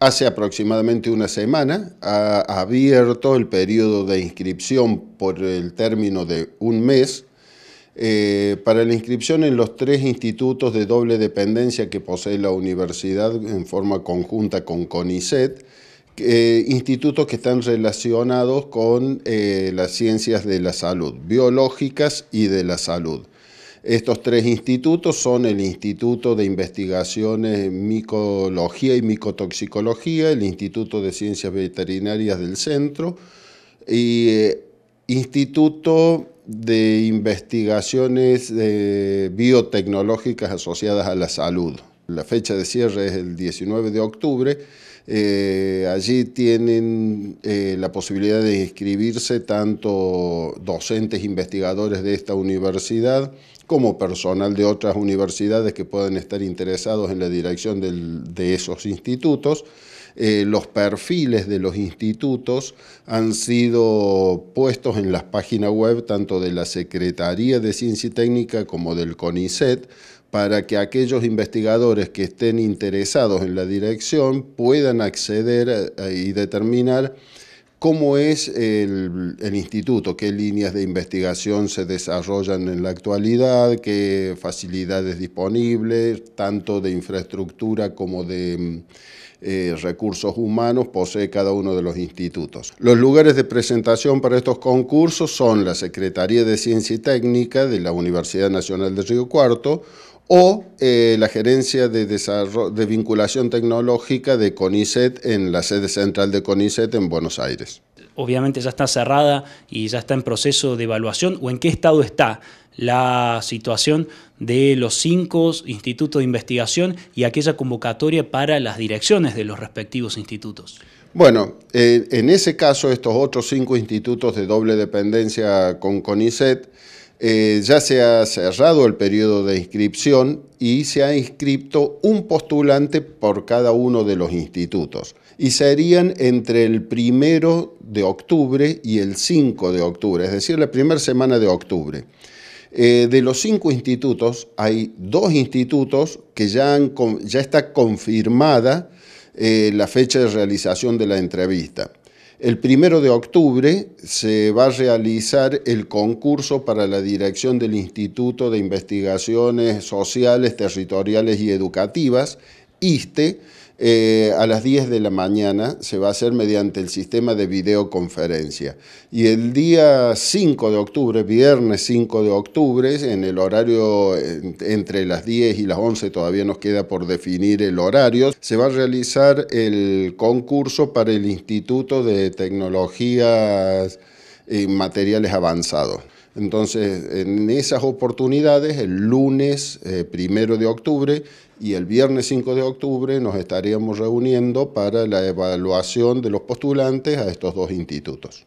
Hace aproximadamente una semana ha abierto el periodo de inscripción por el término de un mes eh, para la inscripción en los tres institutos de doble dependencia que posee la universidad en forma conjunta con CONICET, eh, institutos que están relacionados con eh, las ciencias de la salud, biológicas y de la salud. Estos tres institutos son el Instituto de Investigaciones en Micología y Micotoxicología, el Instituto de Ciencias Veterinarias del Centro y eh, Instituto de Investigaciones eh, Biotecnológicas Asociadas a la Salud. La fecha de cierre es el 19 de octubre. Eh, allí tienen eh, la posibilidad de inscribirse tanto docentes investigadores de esta universidad como personal de otras universidades que puedan estar interesados en la dirección de esos institutos. Eh, los perfiles de los institutos han sido puestos en las páginas web tanto de la Secretaría de Ciencia y Técnica como del CONICET para que aquellos investigadores que estén interesados en la dirección puedan acceder eh, y determinar ¿Cómo es el, instituto? ¿Qué líneas de investigación se desarrollan en la actualidad? ¿Qué facilidades disponibles, tanto de infraestructura como de mm, eh, recursos humanos, posee cada uno de los institutos? Los lugares de presentación para estos concursos son la Secretaría de Ciencia y Técnica de la Universidad Nacional de Río Cuarto, o eh, la gerencia de, Desarrollo, de vinculación tecnológica de CONICET en la sede central de CONICET en Buenos Aires. Obviamente ya está cerrada y ya está en proceso de evaluación o en qué estado está la situación de los cinco institutos de investigación y aquella convocatoria para las direcciones de los respectivos institutos. Bueno, eh, en ese caso estos otros cinco institutos de doble dependencia con CONICET eh, ya se ha cerrado el periodo de inscripción y se ha inscrito un postulante por cada uno de los institutos. Y serían entre el primero de octubre y el 5 de octubre, es decir, la primera semana de octubre. Eh, de los cinco institutos, hay dos institutos que ya, está confirmada eh, la fecha de realización de la entrevista. El primero de octubre se va a realizar el concurso para la dirección del Instituto de Investigaciones Sociales, Territoriales y Educativas, ISTE, eh, a las 10 de la mañana se va a hacer mediante el sistema de videoconferencia. Y el día 5 de octubre, viernes 5 de octubre, en el horario entre las 10 y las 11, todavía nos queda por definir el horario, se va a realizar el concurso para el Instituto de Tecnologías y Materiales Avanzados. Entonces, en esas oportunidades, el lunes eh, primero de octubre y el viernes 5 de octubre nos estaríamos reuniendo para la evaluación de los postulantes a estos dos institutos.